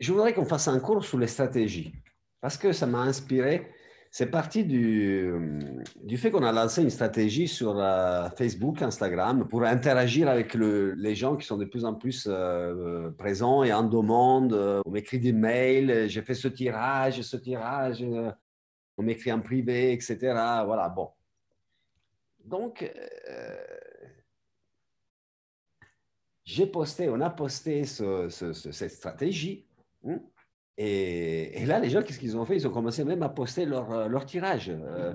je voudrais qu'on fasse un cours sur les stratégies, parce que ça m'a inspiré. C'est parti du, euh, du fait qu'on a lancé une stratégie sur Facebook, Instagram, pour interagir avec les gens qui sont de plus en plus euh, présents et en demande. On m'écrit des mails, j'ai fait ce tirage, ce tirage, euh, on m'écrit en privé, etc. Voilà, bon. Donc, j'ai posté, on a posté cette stratégie Hein? Et, là, les gens, qu'est-ce qu'ils ont fait Ils ont commencé même à poster leur, euh, tirage, euh, euh,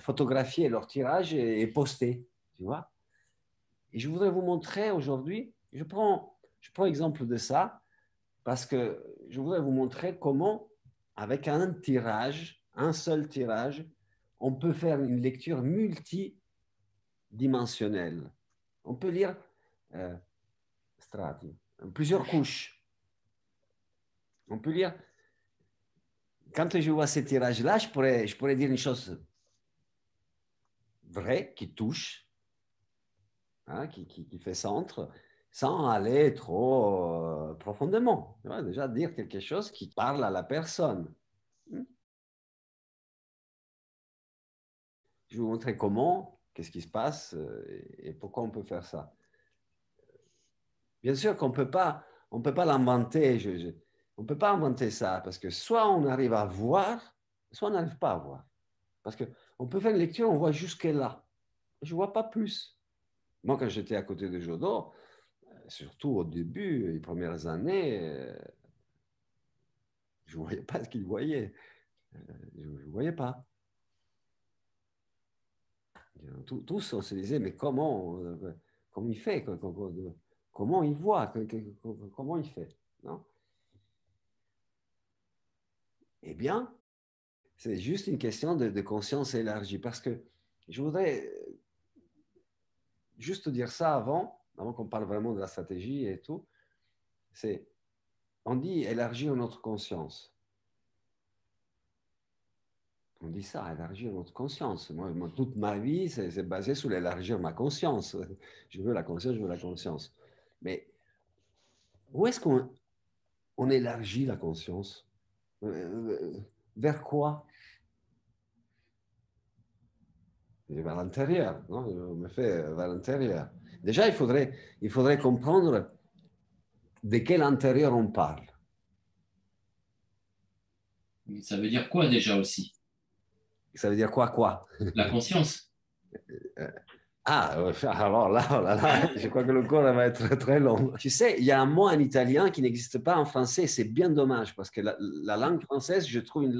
photographier leur tirage et, poster, tu vois. Et je voudrais vous montrer aujourd'hui, je prends, je prends exemple de ça, parce que je voudrais vous montrer comment, avec un tirage, un seul tirage, on peut faire une lecture multidimensionnelle. On peut lire plusieurs couches. On peut lire. Quand je vois ce tirage là je pourrais, je pourrais dire une chose vraie qui touche, hein, qui, qui, qui, fait centre, sans aller trop euh, profondément. déjà dire quelque chose qui parle à la personne. Hmm. Je vais vous montrer comment, qu'est-ce qui se passe euh, et pourquoi on peut faire ça. Bien sûr qu'on ne peut pas l'inventer. je, on ne peut pas inventer ça parce que soit on arrive à voir, soit on n'arrive pas à voir. Parce qu'on peut faire une lecture, on voit jusque là. Je ne vois pas plus. Moi, quand j'étais à côté de Jodo, euh, surtout au début, les premières années, euh, je ne voyais pas ce qu'il voyait. Euh, je ne voyais pas. Tous, on se disait, mais comment, comment il fait Comment il voit Comment il fait non eh bien, c'est juste une question de, conscience élargie. Parce que je voudrais euh, juste dire ça avant, avant qu'on parle vraiment de la stratégie et tout. C'est, on dit élargir notre conscience. On dit ça, élargir notre conscience. Moi, toute ma vie, c'est basé sur l'élargir ma conscience. Je veux la conscience, je veux la conscience. Mais où est-ce qu'on élargit la conscience euh, vers quoi Vers l'intérieur, non Je me fais euh, vers l'intérieur. Déjà, il faudrait, il faudrait comprendre de quel intérieur on parle. Ça veut dire quoi déjà aussi Ça veut dire quoi quoi La conscience. Euh, ah, alors là, oh là, là, je crois que le cours va être très long. Tu sais, il y a un mot en italien qui n'existe pas en français. C'est bien dommage parce que la, langue française, je, trouve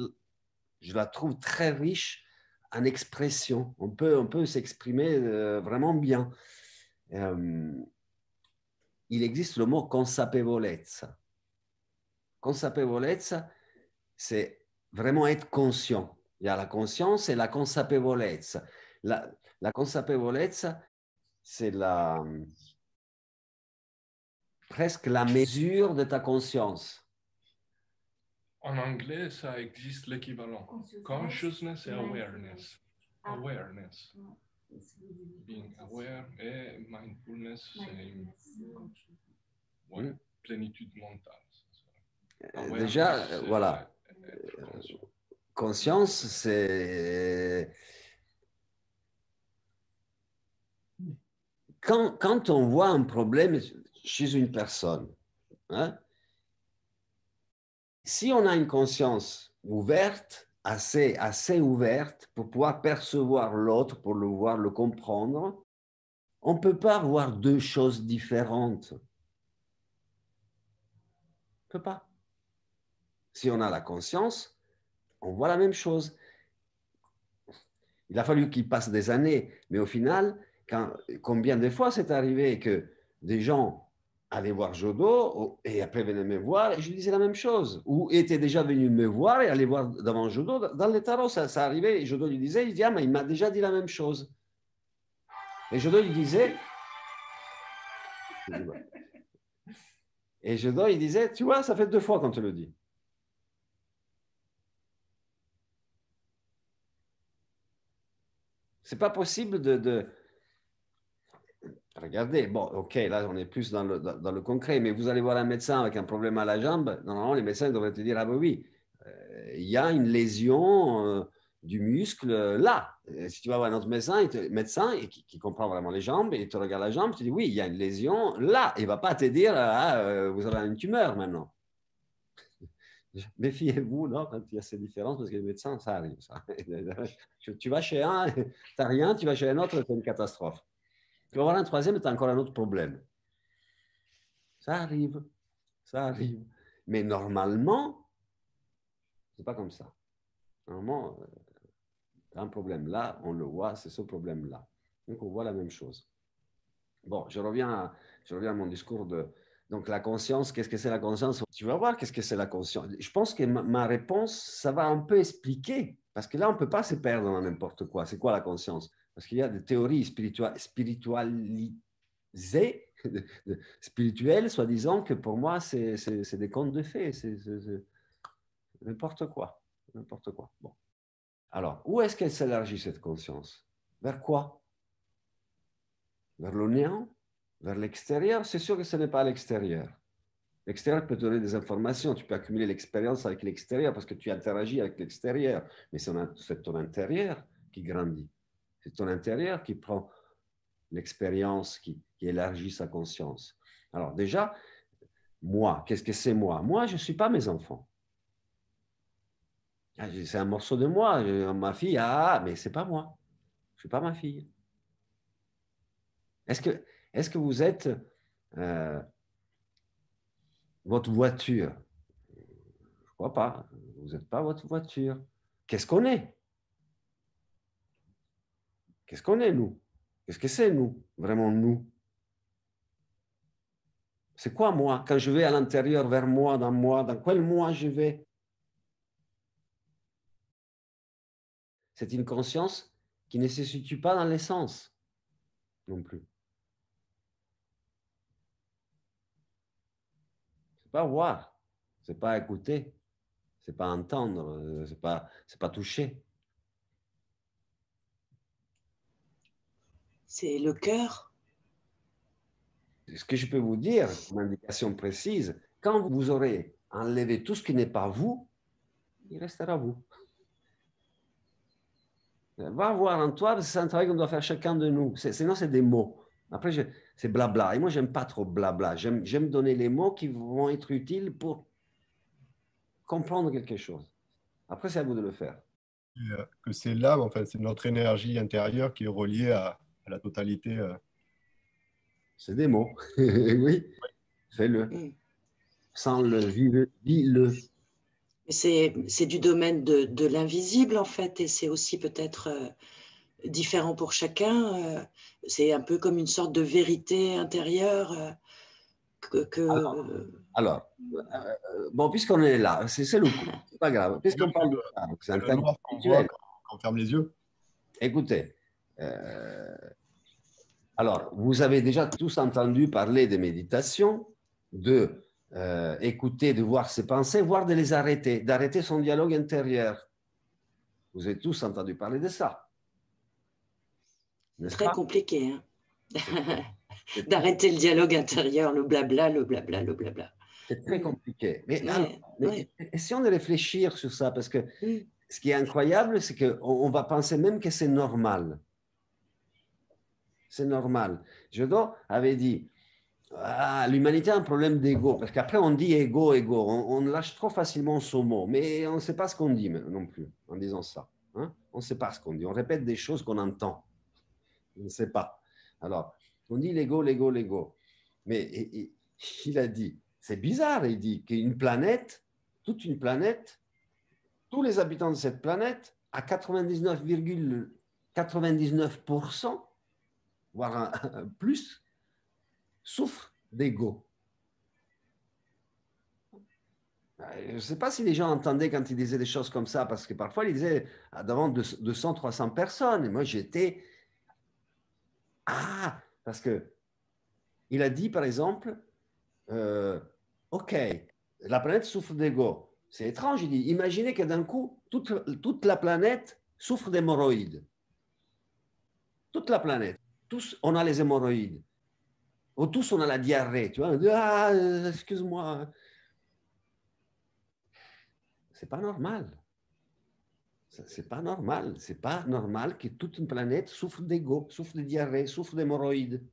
je la trouve très riche en expression. On peut, on peut s'exprimer euh, vraiment bien. Euh, il existe le mot consapevolezza. Consapevolezza, c'est vraiment être conscient. Il y a la conscience et la consapevolezza. La, consapevolezza, c'est la, presque la mesure de ta conscience. En anglais, ça existe l'équivalent. Consciousness et awareness. Ah. Awareness. Being aware et mindfulness, c'est plénitude mentale. Euh, déjà, voilà. Euh, conscience, c'est quand, on voit un problème chez une personne, hein, si on a une conscience ouverte, assez, assez ouverte pour pouvoir percevoir l'autre, pour le voir, le comprendre, on ne peut pas voir deux choses différentes. On ne peut pas. Si on a la conscience, on voit la même chose. Il a fallu qu'il passe des années, mais au final, combien de fois c'est arrivé que des gens allaient voir Jodo et après venaient me voir et je lui disais la même chose Ou étaient déjà venus me voir et allaient voir devant Jodo. Dans les tarots, ça, arrivait et Jodo lui disait, il dit, ah, mais il m'a déjà dit la même chose. Et Jodo lui disait, et Jodo, il disait, tu vois, ça fait deux fois qu'on te le dit. C'est pas possible de Regardez, bon, ok, là on est plus dans le, concret, mais vous allez voir un médecin avec un problème à la jambe, normalement les médecins devraient te dire, ah bah oui, euh, il y a une lésion euh, du muscle euh, là. si tu vas voir un autre médecin, médecin qui, comprend vraiment les jambes, et il te regarde la jambe, tu dis, oui, il y a une lésion là. Il ne va pas te dire, ah, vous avez une tumeur maintenant. Méfiez-vous, non, quand il y a ces différences, parce que les médecins, ça arrive. tu vas chez un, tu n'as rien, tu vas chez un autre, c'est une catastrophe. Tu vas voir un troisième, tu as encore un autre problème. Ça arrive, ça arrive. Mais normalement, c'est pas comme ça. Normalement, euh, un problème là, on le voit, c'est ce problème-là. Donc, on voit la même chose. Bon, je reviens à, je reviens à mon discours de... Donc, la conscience, qu'est-ce que c'est la conscience Tu vas voir qu'est-ce que c'est la conscience. Je pense que ma, ma réponse, ça va un peu expliquer, parce que là, on ne peut pas se perdre dans n'importe quoi. C'est quoi la conscience parce qu'il y a des théories spiritualisées, spirituelles, soi-disant, que pour moi, c'est des contes de fées, c'est n'importe quoi. N'importe quoi. Bon. Alors, où est-ce qu'elle s'élargit, cette conscience Vers quoi Vers le néant Vers l'extérieur C'est sûr que ce n'est pas l'extérieur. L'extérieur peut donner des informations, tu peux accumuler l'expérience avec l'extérieur parce que tu interagis avec l'extérieur, mais c'est ton intérieur qui grandit. C'est ton intérieur qui prend l'expérience, qui, élargit sa conscience. Alors déjà, moi, qu'est-ce que c'est moi Moi, je ne suis pas mes enfants. Ah, c'est un morceau de moi. Ma fille, ah, mais c'est pas moi. Je ne suis pas ma fille. Est-ce que, est que vous êtes euh, votre voiture Je ne crois pas. Vous n'êtes pas votre voiture. Qu'est-ce qu'on est Qu'est-ce qu'on est, nous Qu'est-ce que c'est, nous Vraiment, nous C'est quoi, moi Quand je vais à l'intérieur, vers moi, dans moi, dans quel moi je vais C'est une conscience qui ne se situe pas dans l'essence non plus. C'est pas voir, c'est pas écouter, c'est pas entendre, euh, c'est pas pas toucher. c'est le cœur. Ce que je peux vous dire, une indication précise, quand vous aurez enlevé tout ce qui n'est pas vous, il restera vous. Va voir en toi, c'est un travail qu'on doit faire chacun de nous. Sinon, c'est des mots. Après, c'est blabla. Et moi, j'aime pas trop blabla. J'aime donner les mots qui vont être utiles pour comprendre quelque chose. Après, c'est à vous de le faire. Euh, que c'est là, en fait, c'est notre énergie intérieure qui est reliée à, la totalité. Euh. C'est des mots. oui, fais-le. Mm. Sans le, vis-le. c'est du domaine de, de l'invisible, en fait, et c'est aussi peut-être euh, différent pour chacun. Euh. c'est un peu comme une sorte de vérité intérieure. que, alors, bon, puisqu'on est là, c'est le coup, c'est pas grave. parle de c'est le qu'on voit quand on ferme les yeux. Écoutez, euh, alors, vous avez déjà tous entendu parler de méditation, euh, de écouter, de voir ses pensées, voire de les arrêter, d'arrêter son dialogue intérieur. Vous avez tous entendu parler de ça. Hein. Très compliqué. Hein d'arrêter le dialogue intérieur, le blabla, le blabla, le blabla. C'est très compliqué. Mais, ouais, alors, essayons de réfléchir sur ça, parce que mm. ce qui est incroyable, c'est qu'on on va penser même que c'est normal c'est normal. Jodo avait dit ah, l'humanité a un problème d'ego, parce qu'après on dit ego, ego, on, lâche trop facilement ce mot, mais on ne sait pas ce qu'on dit non plus en disant ça. Hein. On ne sait pas ce qu'on dit, on répète des choses qu'on entend. On ne sait pas. Alors, on dit l'ego, l'ego, l'ego. Mais il a dit, c'est bizarre, il dit qu'une planète, toute une planète, tous les habitants de cette planète, à 99,99%, voire un, plus, souffre d'ego. Euh, je ne sais pas si les gens entendaient quand il disait des choses comme ça, parce que parfois il disait ah, devant 200, 300 personnes. Et moi j'étais. Ah Parce que il a dit par exemple euh, Ok, la planète souffre d'ego. C'est étrange, il dit Imaginez que d'un coup, toute, toute la planète souffre d'hémorroïdes. Toute la planète tous, on a les hémorroïdes. Oh, tous, on a la diarrhée. Tu vois, ah, euh, excuse-moi. C'est pas normal. C'est pas normal. C'est pas normal que toute une planète souffre d'ego, souffre de diarrhée, souffre d'hémorroïdes.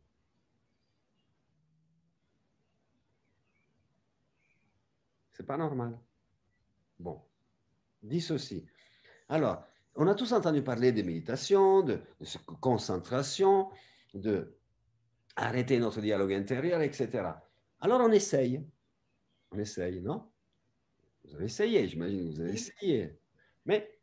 C'est pas normal. Bon, Dis ceci. Alors, on a tous entendu parler de méditation, de concentration de arrêter notre dialogue intérieur, etc. Alors on essaye. On essaye, non Vous avez essayé, j'imagine vous avez essayé. Mais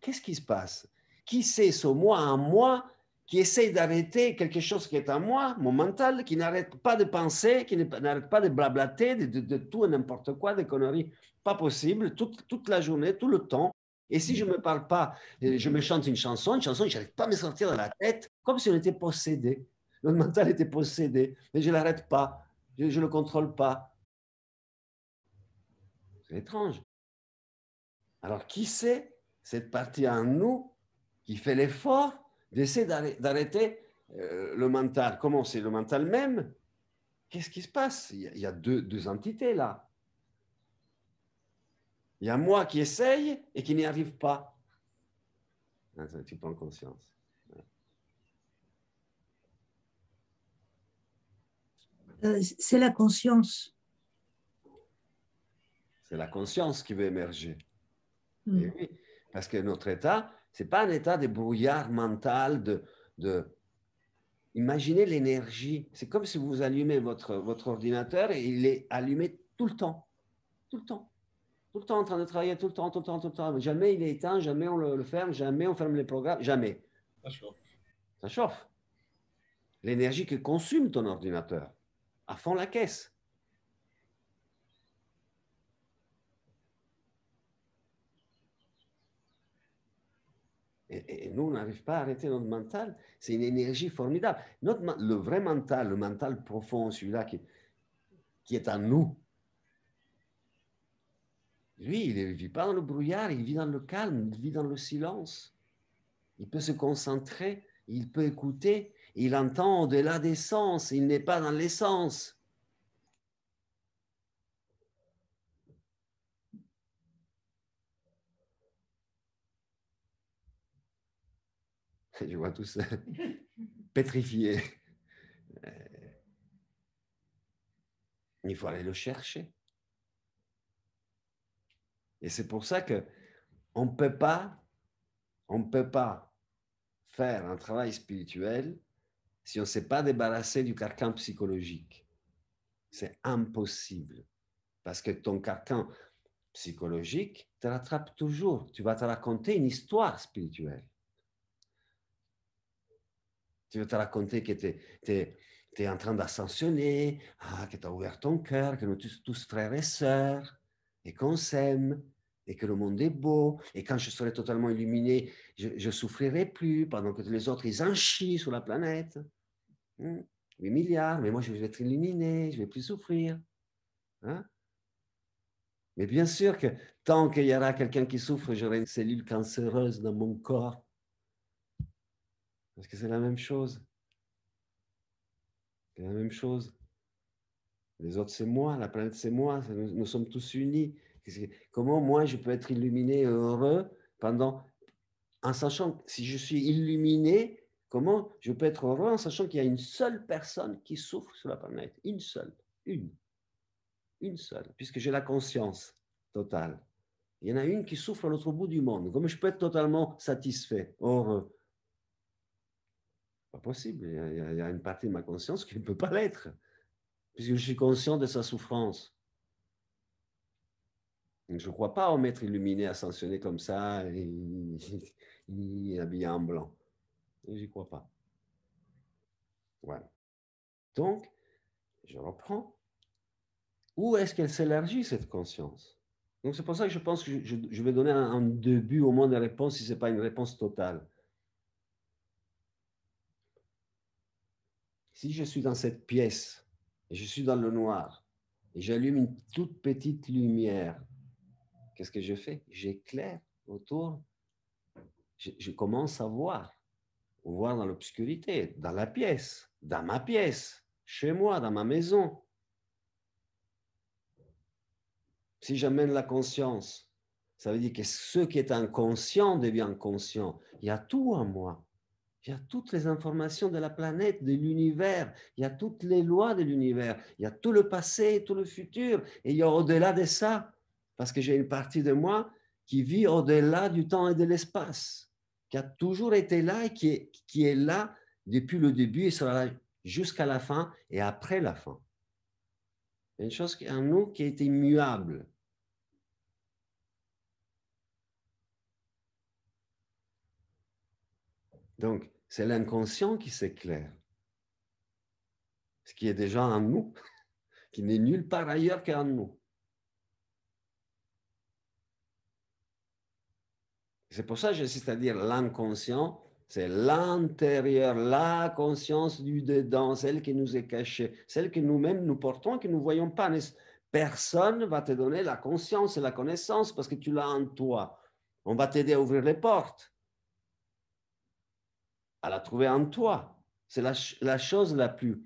qu'est-ce qui se passe Qui c'est ce moi en moi qui essaye d'arrêter quelque chose qui est à moi, mon mental, qui n'arrête pas de penser, qui n'arrête pas de blablater, de, tout et n'importe quoi, des conneries pas possible, toute, toute la journée, tout le temps. Et si je ne me parle pas, je me chante une chanson, une chanson, je n'arrive pas à me sortir de la tête, comme si on était possédé. Notre mental était possédé, mais je ne l'arrête pas, je ne le contrôle pas. C'est étrange. Alors, qui c'est cette partie en nous qui fait l'effort d'essayer d'arrêter euh, le mental Comment c'est le mental même Qu'est-ce qui se passe Il y a deux, deux entités là. Il y a moi qui essaye et qui n'y arrive pas. Ah, tu prends conscience. Euh, c'est la conscience. C'est la conscience qui veut émerger. Hmm. Eh oui, parce que notre état, n'est pas un état de brouillard mental, de, Imaginez l'énergie. C'est comme si vous allumez votre, votre ordinateur et il est allumé tout le temps. Tout le temps. Tout le temps en train de travailler, tout le temps, tout le temps, tout le temps. Jamais il est éteint, jamais on le, le ferme, jamais on ferme les programmes, jamais. Ça chauffe. Ça chauffe. L'énergie que consume ton ordinateur à fond la caisse. Et, nous, on n'arrive pas à arrêter notre mental. C'est une énergie formidable. Notre, le vrai mental, le mental profond, celui-là qui, qui est en nous, lui, il ne vit pas dans le brouillard, il vit dans le calme, il vit dans le silence. Il peut se concentrer, il peut écouter, il entend au-delà des sens, il n'est pas dans les sens. Je vois tous pétrifiés. Euh, il faut aller le chercher. Et c'est pour ça que on peut on peut pas faire un travail spirituel si on ne s'est pas débarrassé du carcan psychologique. C'est impossible. Parce que ton carcan psychologique te rattrape toujours. Tu vas te raconter une histoire spirituelle. Tu vas te raconter que tu es, en train d'ascensionner, ah, que tu as ouvert ton cœur, que nous tous, tous frères et sœurs, et qu'on s'aime, et que le monde est beau, et quand je serai totalement illuminé, je ne souffrirai plus, pendant que les autres, ils en sur la planète. les hmm. milliards, mais moi, je vais être illuminé, je ne vais plus souffrir. Hein? Mais bien sûr que tant qu'il y aura quelqu'un qui souffre, j'aurai une cellule cancéreuse dans mon corps. Parce que c'est la même chose. C'est la même chose. Les autres, c'est moi, la planète, c'est moi, nous sommes tous unis. Comment moi je peux être illuminé et heureux pendant, en sachant que si je suis illuminé, comment je peux être heureux en sachant qu'il y a une seule personne qui souffre sur la planète, une seule, une, une seule, puisque j'ai la conscience totale. Il y en a une qui souffre à l'autre bout du monde. Comment je peux être totalement satisfait, heureux Pas possible. il y a une partie de ma conscience qui ne peut pas l'être, puisque je suis conscient de sa souffrance. Je ne crois pas au maître illuminé ascensionné comme ça, et, habillé en blanc. Je n'y crois pas. Voilà. Donc, je reprends. Où est-ce qu'elle s'élargit, cette conscience Donc, c'est pour ça que je pense que je, vais donner un, début au moins de réponse, si ce n'est pas une réponse totale. Si je suis dans cette pièce, et je suis dans le noir, et j'allume une toute petite lumière, Qu'est-ce que je fais J'éclaire autour. Je, commence à voir, voir dans l'obscurité, dans la pièce, dans ma pièce, chez moi, dans ma maison. Si j'amène la conscience, ça veut dire que ce qui est inconscient devient conscient. Il y a tout en moi. Il y a toutes les informations de la planète, de l'univers, il y a toutes les lois de l'univers, il y a tout le passé, tout le futur, et il y a au-delà de ça parce que j'ai une partie de moi qui vit au-delà du temps et de l'espace, qui a toujours été là et qui est, qui est là depuis le début et sera là jusqu'à la fin et après la fin. Une chose en nous qui est immuable. Donc, c'est l'inconscient qui s'éclaire. Ce qui est déjà en nous, qui n'est nulle part ailleurs qu'en nous. C'est pour ça que j'insiste à dire l'inconscient, c'est l'intérieur, la conscience du dedans, celle qui nous est cachée, celle que nous-mêmes nous portons et que nous ne voyons pas. Personne va te donner la conscience et la connaissance parce que tu l'as en toi. On va t'aider à ouvrir les portes, à la trouver en toi. C'est la, la chose la plus,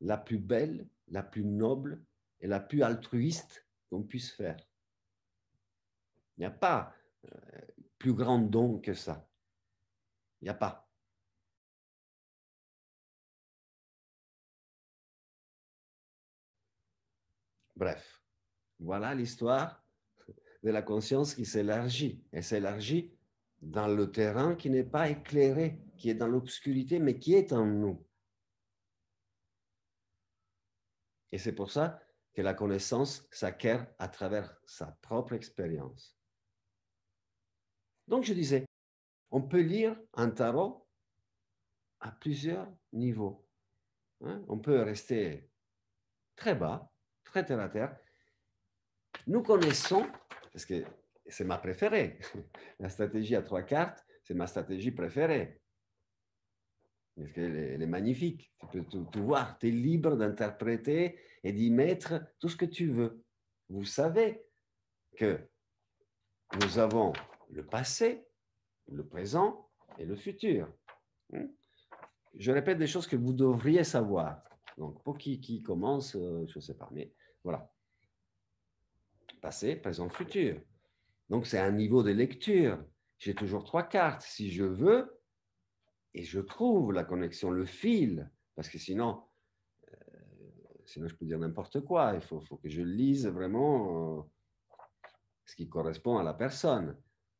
la plus belle, la plus noble et la plus altruiste qu'on puisse faire. Il n'y a pas euh, plus grand don que ça. Il n'y a pas. Bref, voilà l'histoire de la conscience qui s'élargit. Elle s'élargit dans le terrain qui n'est pas éclairé, qui est dans l'obscurité, mais qui est en nous. Et c'est pour ça que la connaissance s'acquiert à travers sa propre expérience. Donc je disais, on peut lire un tarot à plusieurs niveaux. Hein. On peut rester très bas, très terre à terre. Nous connaissons, parce que c'est ma préférée, la stratégie à trois cartes, c'est ma stratégie préférée. Parce elle est magnifique. Tu peux tout voir. Tu es libre d'interpréter et d'y mettre tout ce que tu veux. Vous savez que nous avons le passé, le présent et le futur. Hein? Je répète des choses que vous devriez savoir. Donc, pour qui, qui commence, euh, je ne sais pas, mais voilà. Passé, présent, futur. Donc, c'est un niveau de lecture. J'ai toujours trois cartes. Si je veux, et je trouve la connexion, le fil, parce que sinon, euh, sinon je peux dire n'importe quoi. Il faut, faut, que je lise vraiment euh, ce qui correspond à la personne.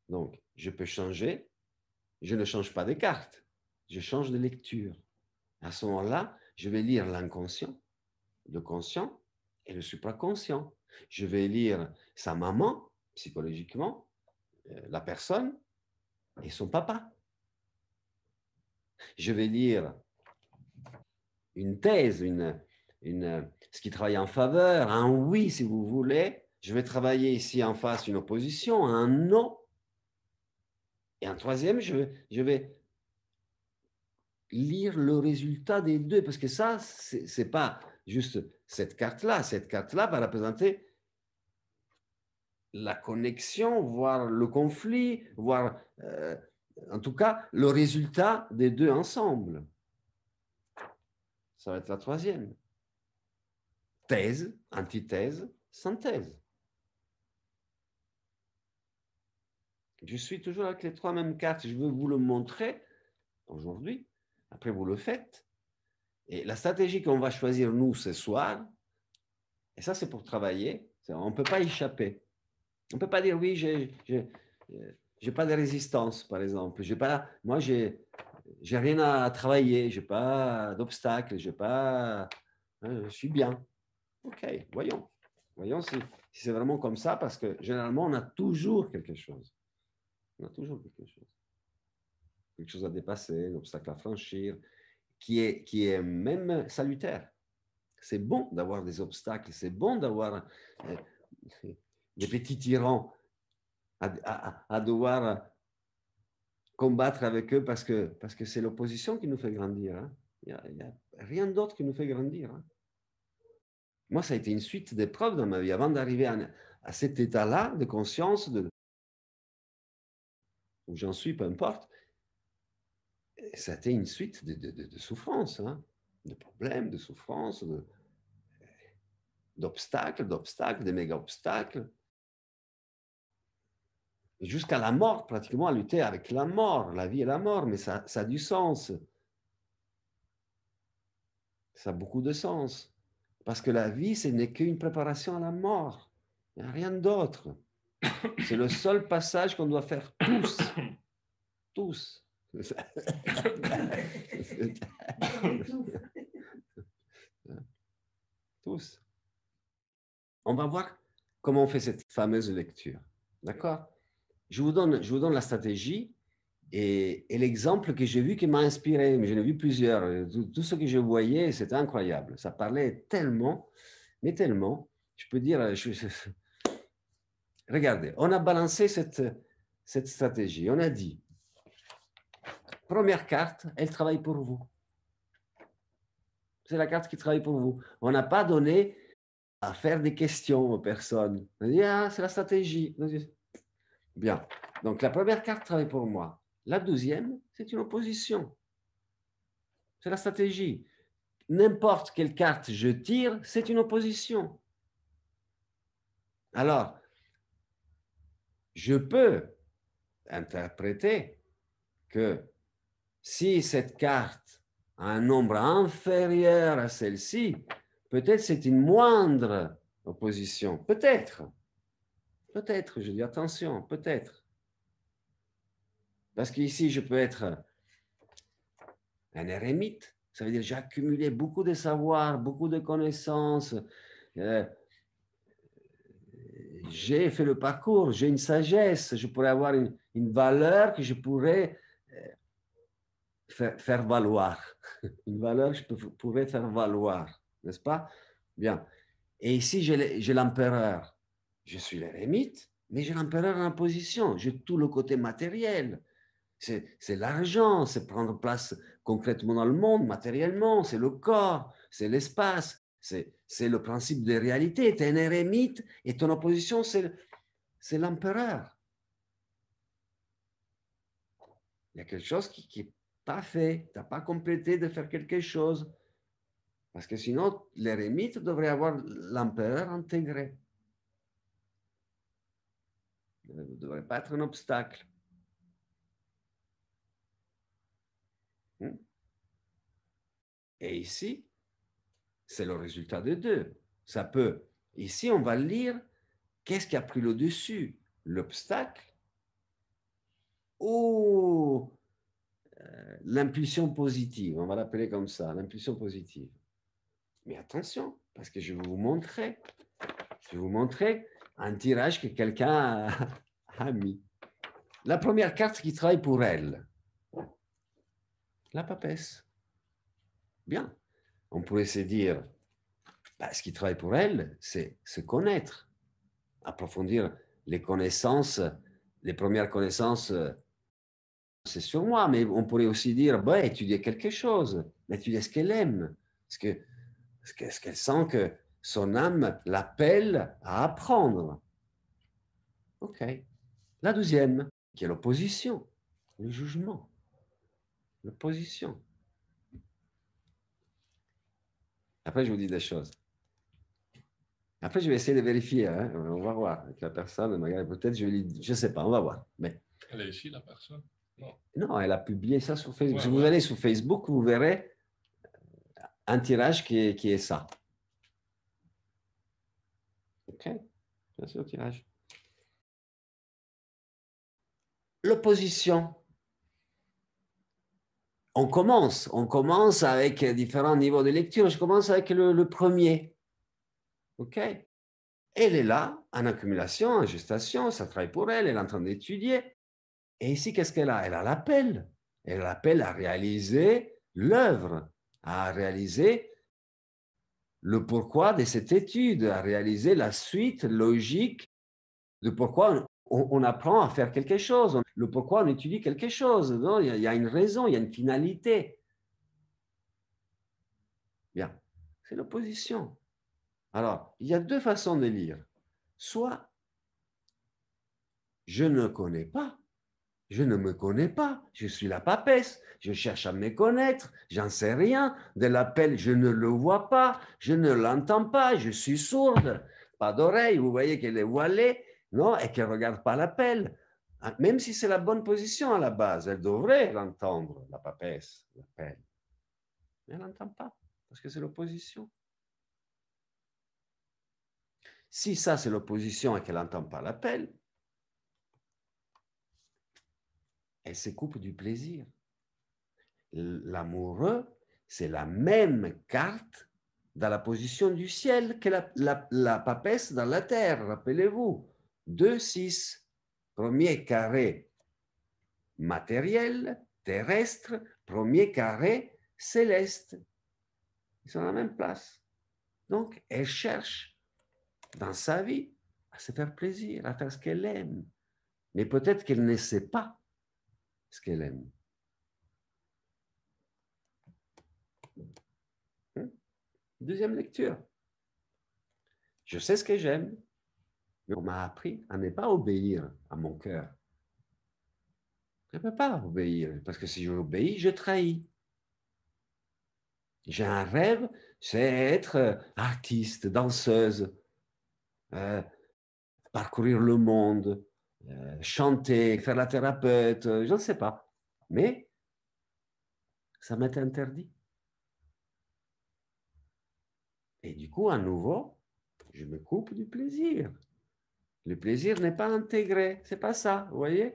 Donc, je peux changer, je ne change pas de carte, je change de lecture. À ce moment-là, je vais lire l'inconscient, le conscient et le supraconscient. Je vais lire sa maman, psychologiquement, euh, la personne et son papa. Je vais lire une thèse, une, ce qui travaille en faveur, un oui si vous voulez. Je vais travailler ici en face une opposition, un non et en troisième, je, vais lire le résultat des deux, parce que ça, ce n'est pas juste cette carte-là. Cette carte-là va représenter la connexion, voire le conflit, voire euh, en tout cas le résultat des deux ensemble. Ça va être la troisième. Thèse, antithèse, synthèse. Je suis toujours avec les trois mêmes cartes. Je veux vous le montrer aujourd'hui. Après, vous le faites. Et la stratégie qu'on va choisir, nous, ce soir, et ça, c'est pour travailler, on ne peut pas échapper. On ne peut pas dire, oui, j'ai n'ai euh, pas de résistance, par exemple. J'ai pas, moi, j'ai n'ai rien à travailler, j'ai pas d'obstacle, j'ai pas, hein, je suis bien. Ok, voyons, voyons si c'est vraiment comme ça, parce que généralement on a toujours quelque chose. On a toujours quelque chose. Quelque chose à dépasser, un obstacle à franchir, qui est, qui est même salutaire. C'est bon d'avoir des obstacles, c'est bon d'avoir euh, des petits tyrans à, devoir combattre avec eux parce que parce que c'est l'opposition qui nous fait grandir. Hein. Il n'y a, rien d'autre qui nous fait grandir. Hein. Moi, ça a été une suite d'épreuves dans ma vie. Avant d'arriver à, à, cet état-là de conscience, de, où j'en suis, peu importe, ça a été une suite de, de, souffrances, hein, de problèmes, de souffrances, d'obstacles, d'obstacles, des méga-obstacles. Jusqu'à la mort, pratiquement, à lutter avec la mort, la vie et la mort, mais ça, ça a du sens. Ça a beaucoup de sens. Parce que la vie, ce n'est qu'une préparation à la mort, rien d'autre. C'est le seul passage qu'on doit faire tous. Tous. tous. On va voir comment on fait cette fameuse lecture. D'accord je vous, donne, je vous donne la stratégie et, l'exemple que j'ai vu qui m'a inspiré. mais J'en ai vu plusieurs. Tout, ce que je voyais, c'était incroyable. Ça parlait tellement, mais tellement. Je peux dire, je, Regardez, on a balancé cette, cette stratégie. On a dit, première carte, elle travaille pour vous. C'est la carte qui travaille pour vous. On n'a pas donné à faire des questions aux personnes. On dit, ah, c'est la stratégie. Bien. Donc, la première carte travaille pour moi. La deuxième, c'est une opposition. C'est la stratégie. N'importe quelle carte je tire, c'est une opposition. Alors, je peux interpréter que si cette carte a un nombre inférieur à celle-ci, peut-être c'est une moindre opposition. Peut-être. Peut-être, je dis attention, peut-être. Parce qu'ici, je peux être un érémite. Ça veut dire j'ai accumulé beaucoup de savoirs, beaucoup de connaissances. Euh, j'ai fait le parcours, j'ai une sagesse, je pourrais avoir une, valeur que je pourrais faire, valoir. Une valeur que je pourrais faire valoir, n'est-ce pas Bien. Et ici, j'ai l'empereur. Je suis l'érémite, mais j'ai l'empereur en position. J'ai tout le côté matériel. C'est l'argent, c'est prendre place concrètement dans le monde, matériellement, c'est le corps, c'est l'espace, c'est c'est le principe de réalité. Tu es un ermite et ton opposition, c'est l'empereur. Il y a quelque chose qui n'est pas fait. Tu n'as pas complété de faire quelque chose. Parce que sinon, l'ermite devrait avoir l'empereur intégré. Il ne devrait pas être un obstacle. Hmm. Et ici, c'est le résultat de deux. Ça peut. Ici, on va lire qu'est-ce qui a pris le dessus L'obstacle ou euh, l'impulsion positive On va l'appeler comme ça, l'impulsion positive. Mais attention, parce que je vais vous montrer. Je vous montrer un tirage que quelqu'un a mis. La première carte qui travaille pour elle. La papesse. Bien on pourrait se dire, bah, ce qui travaille pour elle, c'est se connaître, approfondir les connaissances, les premières connaissances, euh, c'est sur moi, mais on pourrait aussi dire, bah, étudier quelque chose, étudier ce qu'elle aime, ce qu'elle sent que son âme l'appelle à apprendre. OK. La deuxième, qui est l'opposition, le jugement, l'opposition. Après, je vous dis des choses. Après, je vais essayer de vérifier. Hein. On va voir la personne. Peut-être je je ne sais pas, on va voir. Mais... Elle est ici, la personne Non. Non, elle a publié ça sur Facebook. si vous allez sur Facebook, vous verrez un tirage qui est, qui est ça. OK c'est le tirage. L'opposition on commence, on commence avec différents niveaux de lecture. Je commence avec le, premier. OK Elle est là, en accumulation, en gestation, ça travaille pour elle, elle est en train d'étudier. Et ici, qu'est-ce qu'elle a Elle a l'appel. Elle a l'appel à réaliser l'œuvre, à réaliser le pourquoi de cette étude, à réaliser la suite logique de pourquoi on, apprend à faire quelque chose. Le pourquoi on étudie quelque chose. il, y a, une raison, il y a une finalité. Bien, c'est l'opposition. Alors, il y a deux façons de lire. Soit je ne connais pas, je ne me connais pas, je suis la papesse, je cherche à me connaître, j'en sais rien, de l'appel, je ne le vois pas, je ne l'entends pas, je suis sourde, pas d'oreille, vous voyez qu'elle est voilée, non, et qu'elle ne regarde pas l'appel. Ah, même si c'est la bonne position à la base, elle devrait l'entendre, la papesse, l'appel. Mais elle n'entend pas, parce que c'est l'opposition. Si ça, c'est l'opposition et qu'elle n'entend pas l'appel, elle se coupe du plaisir. L'amoureux, c'est la même carte dans la position du ciel que la papesse dans la terre, rappelez-vous six, premier carré matériel, terrestre, premier carré céleste. Ils sont à la même place. Donc, elle cherche dans sa vie à se faire plaisir, à faire ce qu'elle aime. Mais peut-être qu'elle ne sait pas ce qu'elle aime. Hmm? Deuxième lecture. Je sais ce que j'aime, on m'a appris à ne pas obéir à mon cœur. Je ne peux pas obéir, parce que si j'obéis, je trahis. J'ai un rêve, c'est être euh, artiste, danseuse, euh, parcourir le monde, euh, chanter, faire la thérapeute, je ne sais pas. Mais ça m'est interdit. Et du coup, à nouveau, je me coupe du plaisir. Le plaisir n'est pas intégré, c'est pas ça, vous voyez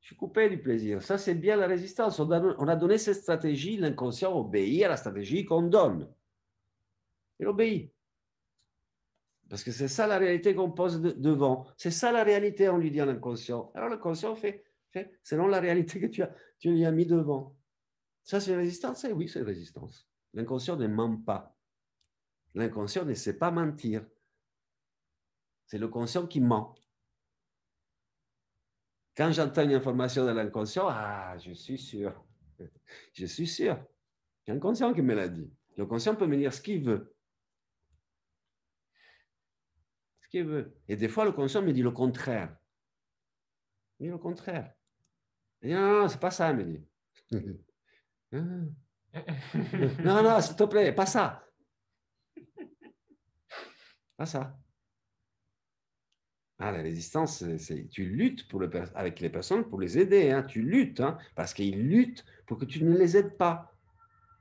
Je suis coupé du plaisir. Ça, c'est bien la résistance. On a, donné cette stratégie, l'inconscient obéit à la stratégie qu'on donne. Il obéit. Parce que c'est ça la réalité qu'on pose devant. C'est ça la réalité, on lui dit à l'inconscient. Alors l'inconscient fait, fait selon la réalité que tu, as, tu lui as mis devant. Ça, c'est résistance eh oui, c'est résistance. L'inconscient ne ment pas. L'inconscient ne sait pas mentir. C'est le conscient qui ment. Quand j'entends une information de l'inconscient, ah, je suis sûr. Je suis sûr. C'est l'inconscient qui me l'a dit. Le conscient peut me dire ce qu'il veut. Ce qu'il veut. Et des fois, le conscient me dit le contraire. Il me dit le contraire. non, non, ah, c'est pas ça, il me dit. Ah. non, non, s'il te plaît, pas ça. Pas ça. Ah, la résistance, c'est tu luttes pour avec les personnes pour les aider. Hein. Tu luttes hein, parce qu'ils luttent pour que tu ne les aides pas.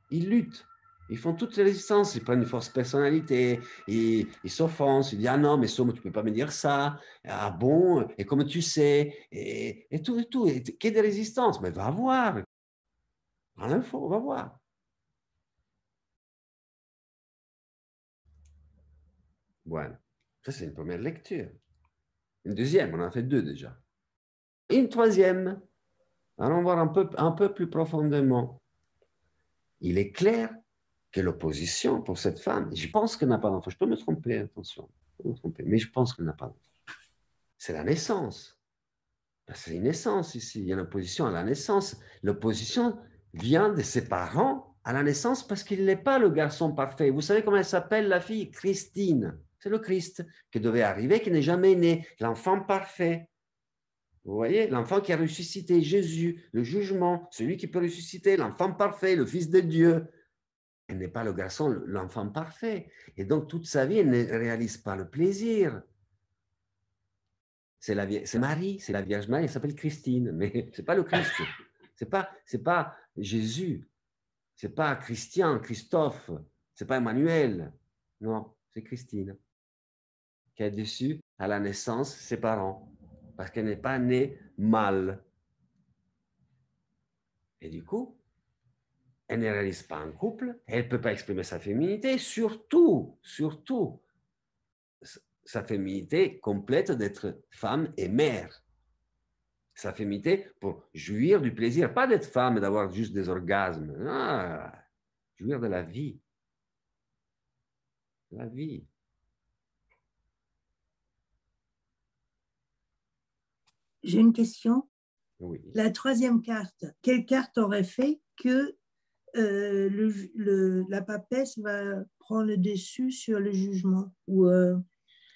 Ils luttent. Ils font toute les résistances. Ils prennent une force personnalité. Ils, s'offensent. Ils disent Ah non, mais Somme, tu ne peux pas me dire ça. Ah bon Et comme tu sais et, tout, et tout. Et, que des résistance Mais va voir. Prends l'info, va voir. Voilà. Ça, c'est une première lecture. Une deuxième, on en a fait deux déjà. Une troisième, allons voir un peu, un peu plus profondément. Il est clair que l'opposition pour cette femme, je pense qu'elle n'a pas d'enfant. Je peux me tromper, attention, me tromper, mais je pense qu'elle n'a pas d'enfant. C'est la naissance. Ben, c'est une naissance ici. Il y a une opposition à la naissance. L'opposition vient de ses parents à la naissance parce qu'il n'est pas le garçon parfait. Vous savez comment elle s'appelle la fille Christine c'est le Christ qui devait arriver, qui n'est jamais né, l'enfant parfait. Vous voyez, l'enfant qui a ressuscité Jésus, le jugement, celui qui peut ressusciter, l'enfant parfait, le Fils de Dieu. Elle n'est pas le garçon, l'enfant parfait. Et donc toute sa vie, elle ne réalise pas le plaisir. C'est la c'est Marie, c'est la Vierge Marie, elle s'appelle Christine, mais c'est pas le Christ. C'est pas c'est pas Jésus. C'est pas Christian, Christophe, c'est pas Emmanuel. Non, c'est Christine qui a déçu à la naissance ses parents parce qu'elle n'est pas née mâle. Et du coup, elle ne réalise pas un couple, elle ne peut pas exprimer sa féminité, surtout, surtout, sa féminité complète d'être femme et mère. Sa féminité pour jouir du plaisir, pas d'être femme et d'avoir juste des orgasmes. Ah, jouir de la vie. La vie. J'ai une question. La troisième carte, quelle carte aurait fait que euh, la papesse va prendre le dessus sur le jugement ou euh,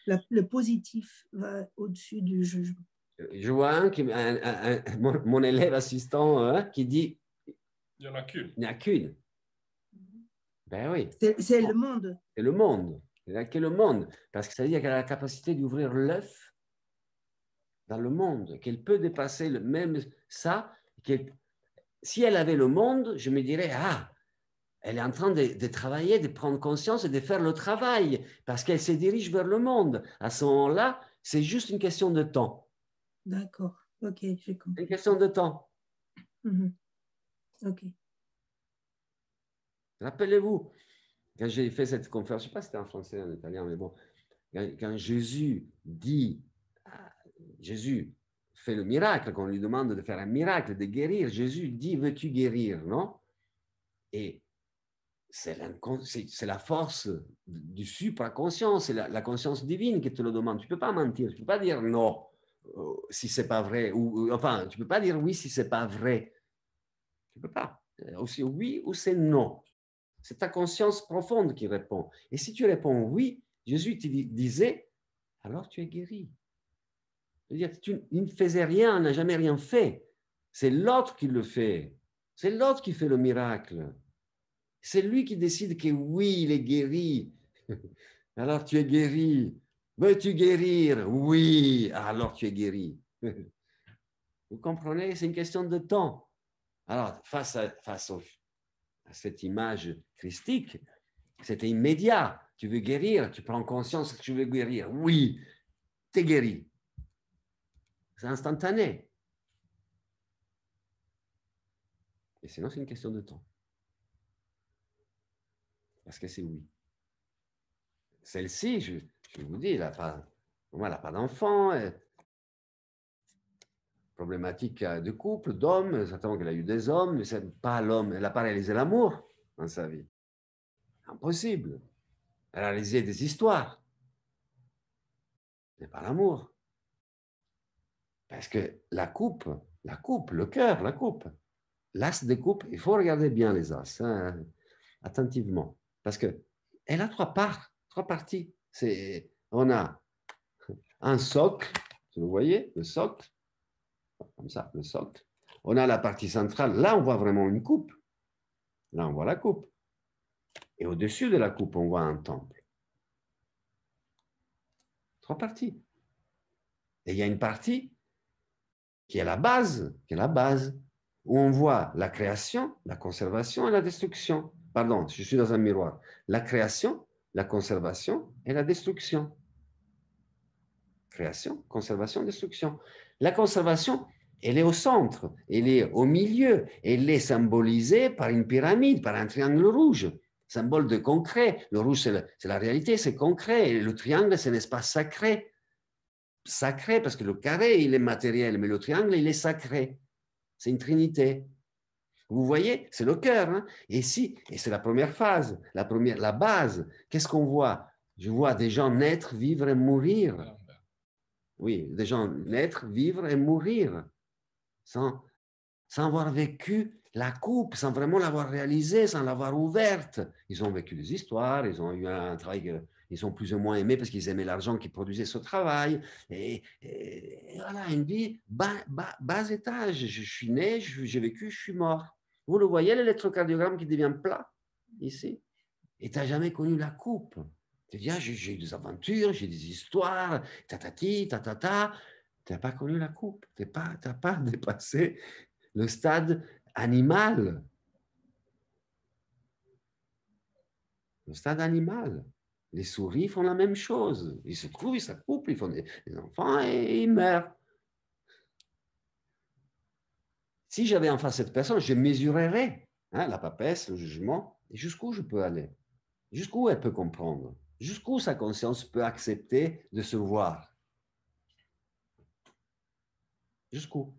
le positif va au-dessus du jugement euh, Je vois un, mon, élève assistant hein, qui dit Il n'y en a qu'une. Il n'y en a qu'une. Ben oui. C'est le monde. C'est le monde. C'est le monde. Parce que ça veut dire qu'elle a la capacité d'ouvrir l'œuf dans le monde, qu'elle peut dépasser le même ça. Si elle avait le monde, je me dirais, ah, elle est en train de, travailler, de prendre conscience et de faire le travail, parce qu'elle se dirige vers le monde. À ce moment-là, c'est juste une question de temps. D'accord, ok, j'ai compris. Une question de temps. Mhm. Ok. Rappelez-vous, quand j'ai fait cette conférence, je ne sais pas si c'était en français ou en italien, mais bon, quand, Jésus dit Jésus fait le miracle, qu'on lui demande de faire un miracle, de guérir. Jésus dit, veux-tu guérir, non Et c'est la, force du supraconscient, c'est la, la, conscience divine qui te le demande. Tu peux pas mentir, tu peux pas dire non euh, si c'est pas vrai, ou enfin, tu peux pas dire oui si c'est pas vrai. Tu peux pas. Ou euh, c'est oui ou c'est non. C'est ta conscience profonde qui répond. Et si tu réponds oui, Jésus te disait, alors tu es guéri tu il ne faisait rien, n'a jamais rien fait. C'est l'autre qui le fait. C'est l'autre qui fait le miracle. C'est lui qui décide que oui, il est guéri. Alors tu es guéri. Veux-tu guérir Oui, alors tu es guéri. Vous comprenez C'est une question de temps. Alors, face à, face à cette image christique, c'était immédiat. Tu veux guérir Tu prends conscience que tu veux guérir Oui, tu es guéri. C'est instantané. Et sinon, c'est une question de temps. Parce que c'est oui. Celle-ci, je, vous dis, elle n'a pas, d'enfant, euh. problématique euh, de couple, d'homme, certainement qu'elle a eu des hommes, mais c'est pas l'homme, elle n'a pas réalisé l'amour dans sa vie. Impossible. Elle a réalisé des histoires, mais pas l'amour. Parce que la coupe, la coupe, le cœur, la coupe, l'as de coupe, il faut regarder bien les as, hein, attentivement. Parce que elle a trois parts, trois parties. C'est, on a un socle, vous voyez, le socle, comme ça, le socle. On a la partie centrale, là on voit vraiment une coupe. Là on voit la coupe. Et au-dessus de la coupe, on voit un temple. Trois parties. Et il y a une partie qui est la base, qui la base, où on voit la création, la conservation et la destruction. Pardon, je suis dans un miroir. La création, la conservation et la destruction. Création, conservation, destruction. La conservation, elle est au centre, elle est au milieu, elle est symbolisée par une pyramide, par un triangle rouge, symbole de concret. Le rouge, c'est la réalité, c'est concret. le triangle, c'est l'espace sacré, sacré, parce que le carré, il est matériel, mais le triangle, il est sacré. C'est une trinité. Vous voyez, c'est le cœur. Hein. et ici, et c'est la première phase, la, première, la base. Qu'est-ce qu'on voit Je vois des gens naître, vivre et mourir. Oui, des gens naître, vivre et mourir. Sans, sans avoir vécu la coupe, sans vraiment l'avoir réalisée, sans l'avoir ouverte. Ils ont vécu des histoires, ils ont eu un travail euh, ils ont plus ou moins aimé parce qu'ils aimaient l'argent qui produisait ce travail. Et, voilà, une vie bas, bas, étage. Je, suis né, j'ai vécu, je suis mort. Vous le voyez, l'électrocardiogramme qui devient plat, ici. Et tu n'as jamais connu la coupe. Tu dis, ah, j'ai eu des aventures, j'ai des histoires, ta-ta-ta. Tu n'as pas connu la coupe. Tu n'as pas, pas dépassé le stade animal. Le stade animal. Les souris font la même chose. Ils se trouvent, ils s'accouplent, ils font des, enfants et ils meurent. Si j'avais en face cette personne, je mesurerais hein, la papesse, le jugement, et jusqu'où je peux aller, jusqu'où elle peut comprendre, jusqu'où sa conscience peut accepter de se voir. Jusqu'où